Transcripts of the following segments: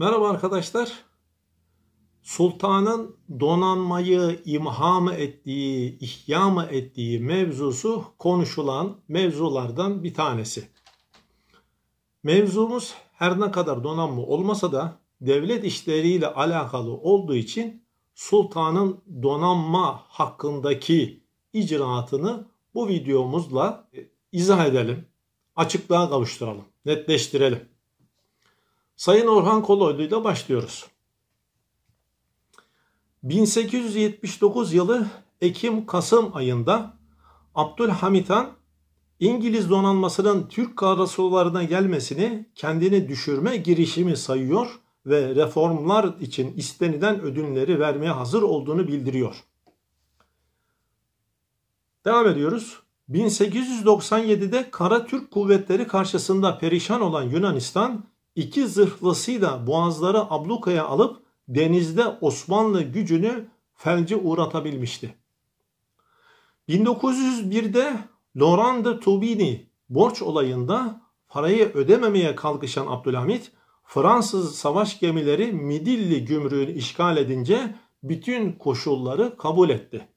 Merhaba arkadaşlar. Sultanın donanmayı imha mı ettiği, ihya mı ettiği mevzusu konuşulan mevzulardan bir tanesi. Mevzumuz her ne kadar donanma olmasa da devlet işleriyle alakalı olduğu için sultanın donanma hakkındaki icraatını bu videomuzla izah edelim, açıklığa kavuşturalım, netleştirelim. Sayın Orhan Koloylu ile başlıyoruz. 1879 yılı Ekim-Kasım ayında Abdülhamit Han İngiliz donanmasının Türk karasularına gelmesini kendini düşürme girişimi sayıyor ve reformlar için istenilen ödünleri vermeye hazır olduğunu bildiriyor. Devam ediyoruz. 1897'de Kara Türk kuvvetleri karşısında perişan olan Yunanistan iki zırhlısıyla boğazları ablukaya alıp denizde Osmanlı gücünü felce uğratabilmişti. 1901'de Laurent de borç olayında parayı ödememeye kalkışan Abdülhamit Fransız savaş gemileri Midilli gümrüğünü işgal edince bütün koşulları kabul etti.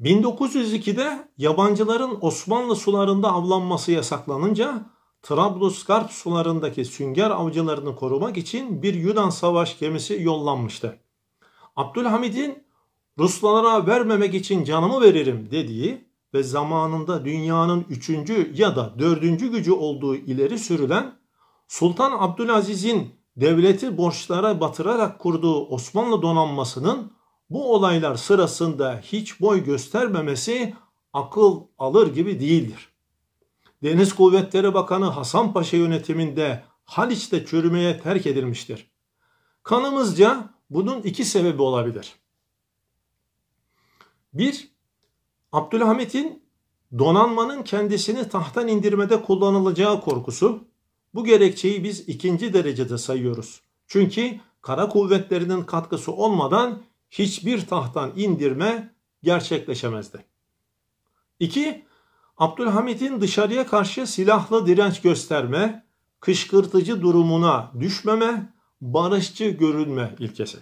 1902'de yabancıların Osmanlı sularında avlanması yasaklanınca Trablusgarp sularındaki sünger avcılarını korumak için bir Yunan savaş gemisi yollanmıştı. Abdülhamid'in Ruslara vermemek için canımı veririm dediği ve zamanında dünyanın üçüncü ya da dördüncü gücü olduğu ileri sürülen Sultan Abdülaziz'in devleti borçlara batırarak kurduğu Osmanlı donanmasının bu olaylar sırasında hiç boy göstermemesi akıl alır gibi değildir. Deniz Kuvvetleri Bakanı Hasan Paşa yönetiminde Haliç'te çürümeye terk edilmiştir. Kanımızca bunun iki sebebi olabilir. Bir, Abdülhamit'in donanmanın kendisini tahttan indirmede kullanılacağı korkusu. Bu gerekçeyi biz ikinci derecede sayıyoruz. Çünkü kara kuvvetlerinin katkısı olmadan hiçbir tahttan indirme gerçekleşemezdi. İki, Abdülhamit'in dışarıya karşı silahlı direnç gösterme, kışkırtıcı durumuna düşmeme, barışçı görünme ilkesi.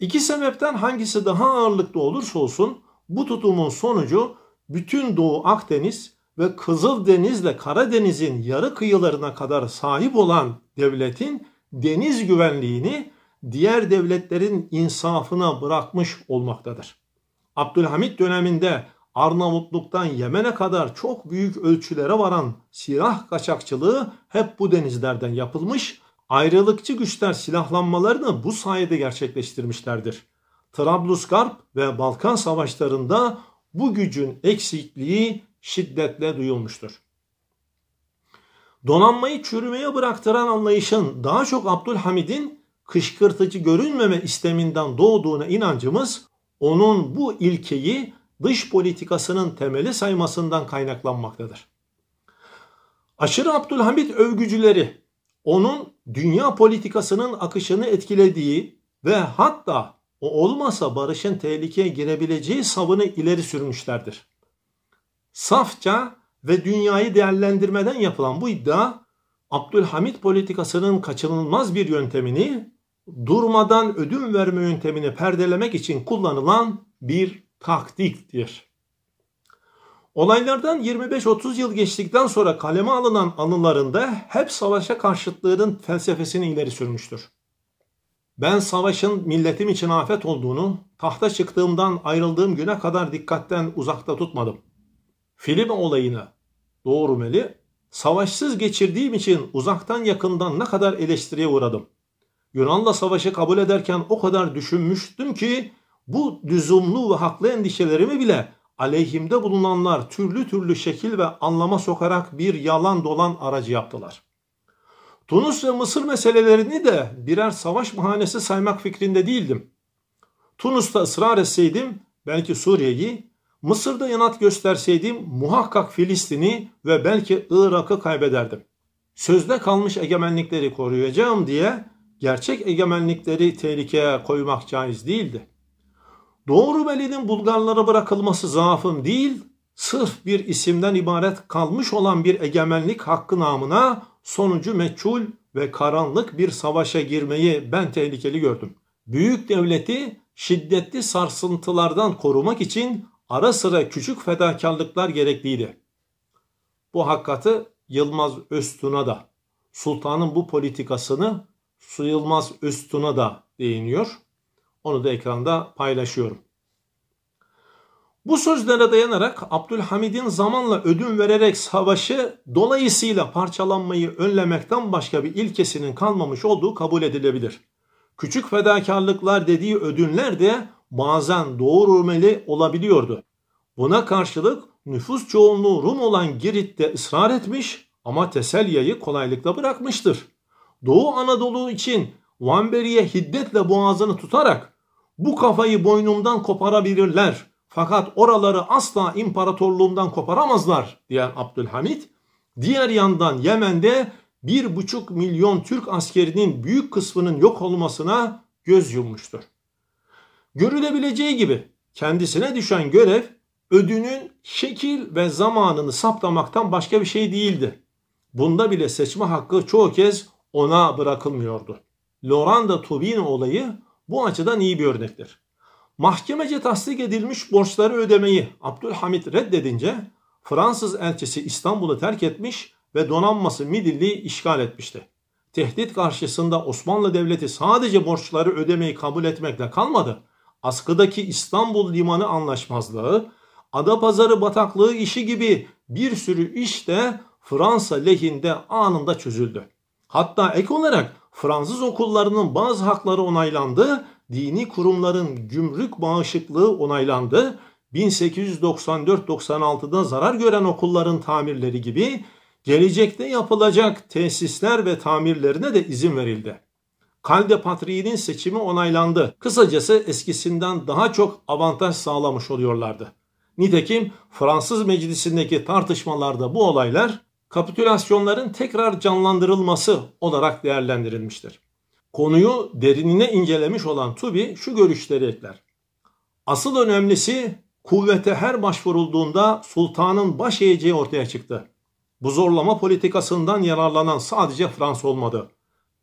İki sebepten hangisi daha ağırlıklı olursa olsun bu tutumun sonucu bütün Doğu Akdeniz ve Kızıldeniz'le Karadeniz'in yarı kıyılarına kadar sahip olan devletin deniz güvenliğini diğer devletlerin insafına bırakmış olmaktadır. Abdülhamit döneminde Arnavutluk'tan Yemen'e kadar çok büyük ölçülere varan silah kaçakçılığı hep bu denizlerden yapılmış, ayrılıkçı güçler silahlanmalarını bu sayede gerçekleştirmişlerdir. Trablusgarp ve Balkan savaşlarında bu gücün eksikliği şiddetle duyulmuştur. Donanmayı çürümeye bıraktıran anlayışın daha çok Abdülhamid'in kışkırtıcı görünmeme isteminden doğduğuna inancımız onun bu ilkeyi dış politikasının temeli saymasından kaynaklanmaktadır. Aşırı Abdülhamit övgücüleri onun dünya politikasının akışını etkilediği ve hatta o olmasa barışın tehlikeye girebileceği savını ileri sürmüşlerdir. Safça ve dünyayı değerlendirmeden yapılan bu iddia Abdülhamit politikasının kaçınılmaz bir yöntemini durmadan ödün verme yöntemini perdelemek için kullanılan bir taktiktir. Olaylardan 25-30 yıl geçtikten sonra kaleme alınan anılarında hep savaşa karşıtlığının felsefesini ileri sürmüştür. Ben savaşın milletim için afet olduğunu tahta çıktığımdan ayrıldığım güne kadar dikkatten uzakta tutmadım. Filip olayını doğrumeli savaşsız geçirdiğim için uzaktan yakından ne kadar eleştiriye uğradım. Yunan'la savaşı kabul ederken o kadar düşünmüştüm ki bu lüzumlu ve haklı endişelerimi bile aleyhimde bulunanlar türlü türlü şekil ve anlama sokarak bir yalan dolan aracı yaptılar. Tunus ve Mısır meselelerini de birer savaş bahanesi saymak fikrinde değildim. Tunus'ta ısrar etseydim belki Suriye'yi, Mısır'da yanat gösterseydim muhakkak Filistin'i ve belki Irak'ı kaybederdim. Sözde kalmış egemenlikleri koruyacağım diye gerçek egemenlikleri tehlikeye koymak caiz değildi. Doğru Rumeli'nin Bulgarlara bırakılması zaafım değil, sırf bir isimden ibaret kalmış olan bir egemenlik hakkı namına sonucu meçhul ve karanlık bir savaşa girmeyi ben tehlikeli gördüm. Büyük devleti şiddetli sarsıntılardan korumak için ara sıra küçük fedakarlıklar gerekliydi. Bu hakikati Yılmaz Öztun'a da, sultanın bu politikasını Su Yılmaz Öztun'a da değiniyor. Onu da ekranda paylaşıyorum. Bu sözlere dayanarak Abdülhamid'in zamanla ödün vererek savaşı dolayısıyla parçalanmayı önlemekten başka bir ilkesinin kalmamış olduğu kabul edilebilir. Küçük fedakarlıklar dediği ödünler de bazen doğru Rumeli olabiliyordu. Buna karşılık nüfus çoğunluğu Rum olan Girit'te ısrar etmiş ama Teselya'yı kolaylıkla bırakmıştır. Doğu Anadolu için Vanberi'ye hiddetle boğazını tutarak bu kafayı boynumdan koparabilirler. Fakat oraları asla imparatorluğumdan koparamazlar diyen Abdülhamit. Diğer yandan Yemen'de 1,5 milyon Türk askerinin büyük kısmının yok olmasına göz yummuştur. Görülebileceği gibi kendisine düşen görev ödünün şekil ve zamanını saptamaktan başka bir şey değildi. Bunda bile seçme hakkı çoğu kez ona bırakılmıyordu. Loranda de Tobin olayı bu açıdan iyi bir örnektir. Mahkemece tasdik edilmiş borçları ödemeyi Abdülhamit reddedince Fransız elçisi İstanbul'u terk etmiş ve donanması Midilli'yi işgal etmişti. Tehdit karşısında Osmanlı Devleti sadece borçları ödemeyi kabul etmekle kalmadı. Askıdaki İstanbul Limanı Anlaşmazlığı, Adapazarı bataklığı işi gibi bir sürü iş de Fransa lehinde anında çözüldü. Hatta ek olarak Fransız okullarının bazı hakları onaylandı. Dini kurumların gümrük bağışıklığı onaylandı. 1894-96'da zarar gören okulların tamirleri gibi gelecekte yapılacak tesisler ve tamirlerine de izin verildi. Kalde Patriği'nin seçimi onaylandı. Kısacası eskisinden daha çok avantaj sağlamış oluyorlardı. Nitekim Fransız meclisindeki tartışmalarda bu olaylar kapitülasyonların tekrar canlandırılması olarak değerlendirilmiştir. Konuyu derinine incelemiş olan TÜBİ şu görüşleri ekler. Asıl önemlisi kuvvete her başvurulduğunda sultanın baş eğeceği ortaya çıktı. Bu zorlama politikasından yararlanan sadece Fransa olmadı.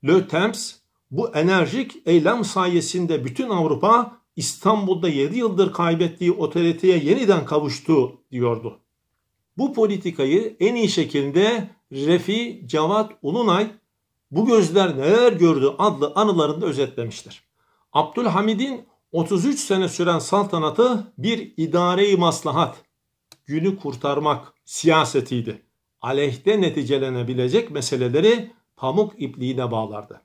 Le Temps bu enerjik eylem sayesinde bütün Avrupa İstanbul'da 7 yıldır kaybettiği otoriteye yeniden kavuştu diyordu. Bu politikayı en iyi şekilde Refi Cevat Ulunay bu gözler neler gördü adlı anılarında özetlemiştir. Abdülhamid'in 33 sene süren saltanatı bir idareyi maslahat, günü kurtarmak siyasetiydi. Aleyhte neticelenebilecek meseleleri pamuk ipliğine bağlardı.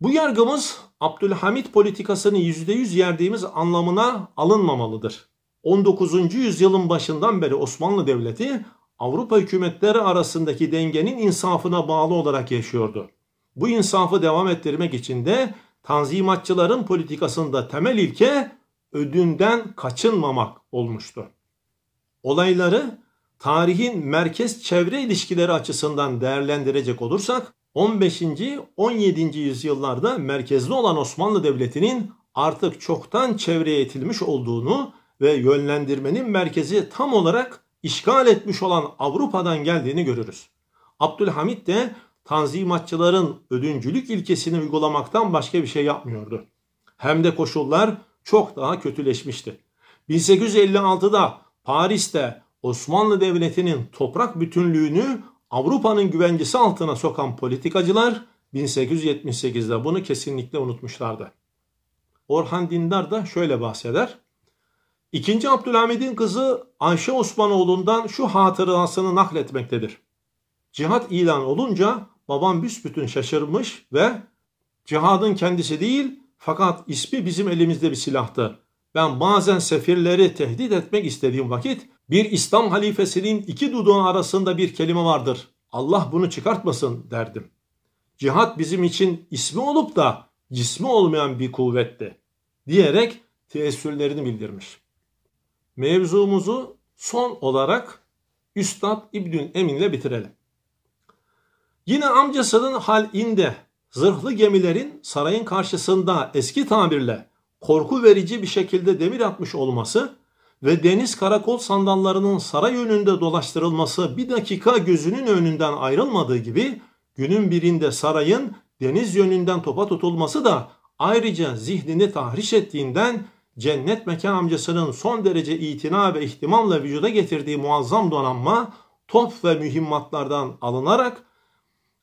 Bu yargımız Abdülhamit politikasını %100 yerdiğimiz anlamına alınmamalıdır. 19. yüzyılın başından beri Osmanlı Devleti Avrupa hükümetleri arasındaki dengenin insafına bağlı olarak yaşıyordu. Bu insafı devam ettirmek için de tanzimatçıların politikasında temel ilke ödünden kaçınmamak olmuştu. Olayları tarihin merkez çevre ilişkileri açısından değerlendirecek olursak 15. 17. yüzyıllarda merkezli olan Osmanlı Devleti'nin artık çoktan çevreye itilmiş olduğunu ve yönlendirmenin merkezi tam olarak işgal etmiş olan Avrupa'dan geldiğini görürüz. Abdülhamit de tanzimatçıların ödüncülük ilkesini uygulamaktan başka bir şey yapmıyordu. Hem de koşullar çok daha kötüleşmişti. 1856'da Paris'te Osmanlı Devleti'nin toprak bütünlüğünü Avrupa'nın güvencesi altına sokan politikacılar 1878'de bunu kesinlikle unutmuşlardı. Orhan Dindar da şöyle bahseder. İkinci Abdülhamid'in kızı Ayşe Osmanoğlu'ndan şu hatırasını nakletmektedir. Cihat ilan olunca babam büsbütün şaşırmış ve cihadın kendisi değil fakat ismi bizim elimizde bir silahtı. Ben bazen sefirleri tehdit etmek istediğim vakit bir İslam halifesinin iki dudağı arasında bir kelime vardır. Allah bunu çıkartmasın derdim. Cihat bizim için ismi olup da cismi olmayan bir kuvvetti diyerek teessürlerini bildirmiş mevzumuzu son olarak Üstad İbnül Emin ile bitirelim. Yine amcasının halinde zırhlı gemilerin sarayın karşısında eski tabirle korku verici bir şekilde demir atmış olması ve deniz karakol sandallarının saray önünde dolaştırılması bir dakika gözünün önünden ayrılmadığı gibi günün birinde sarayın deniz yönünden topa tutulması da ayrıca zihnini tahriş ettiğinden cennet mekan amcasının son derece itina ve ihtimamla vücuda getirdiği muazzam donanma top ve mühimmatlardan alınarak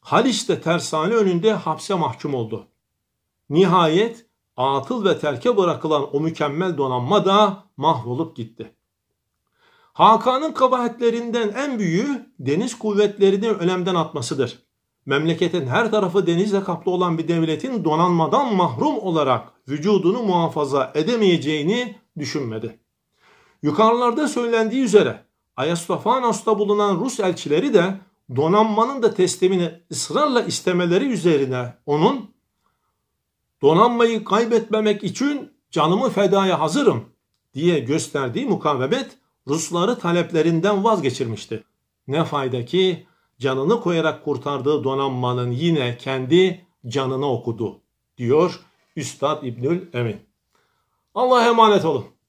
Haliç'te tersane önünde hapse mahkum oldu. Nihayet atıl ve terke bırakılan o mükemmel donanma da mahvolup gitti. Hakan'ın kabahatlerinden en büyüğü deniz kuvvetlerini önemden atmasıdır memleketin her tarafı denizle kaplı olan bir devletin donanmadan mahrum olarak vücudunu muhafaza edemeyeceğini düşünmedi. Yukarılarda söylendiği üzere Ayastofanos'ta bulunan Rus elçileri de donanmanın da teslimini ısrarla istemeleri üzerine onun donanmayı kaybetmemek için canımı fedaya hazırım diye gösterdiği mukavemet Rusları taleplerinden vazgeçirmişti. Ne fayda ki canını koyarak kurtardığı donanmanın yine kendi canına okudu diyor Üstad İbnül Emin. Allah'a emanet olun.